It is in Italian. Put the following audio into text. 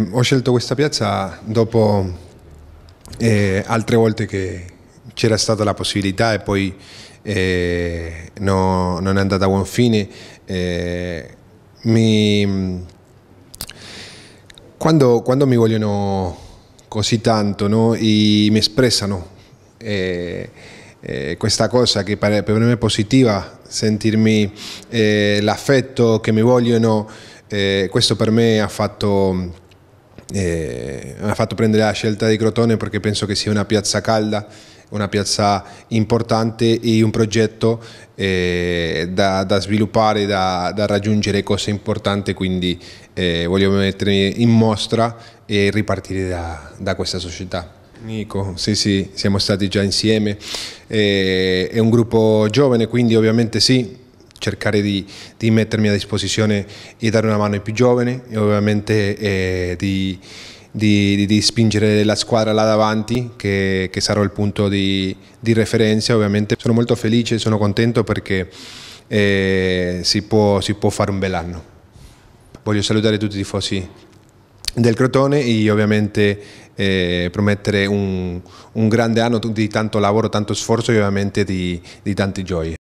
Mm, ho scelto questa piazza dopo eh, altre volte che c'era stata la possibilità e poi eh, no, non è andata a buon fine. Eh, mi, quando, quando, mi vogliono così tanto no, mi espressano eh, eh, questa cosa che per, per, me è positiva, sentirmi eh, l'affetto che mi vogliono, questo per me ha fatto eh, mi ha fatto prendere la scelta di Crotone perché penso che sia una piazza calda, una piazza importante e un progetto eh, da, da, sviluppare, da, da, raggiungere cose importanti, quindi eh, voglio mettermi in mostra e ripartire da, da questa società. Nico, sì sì, siamo stati già insieme, eh, è un gruppo giovane quindi ovviamente sì, cercare di, di, mettermi a disposizione e dare una mano ai più giovani e ovviamente eh, di, di, di, spingere la squadra là davanti che, che sarò il punto di, referenza ovviamente. Sono molto felice, sono contento perché eh, si, può, si può fare un bel anno Voglio salutare tutti i tifosi del Crotone e ovviamente eh, promettere un, un, grande anno di tanto lavoro, tanto sforzo e ovviamente di, di tante gioie.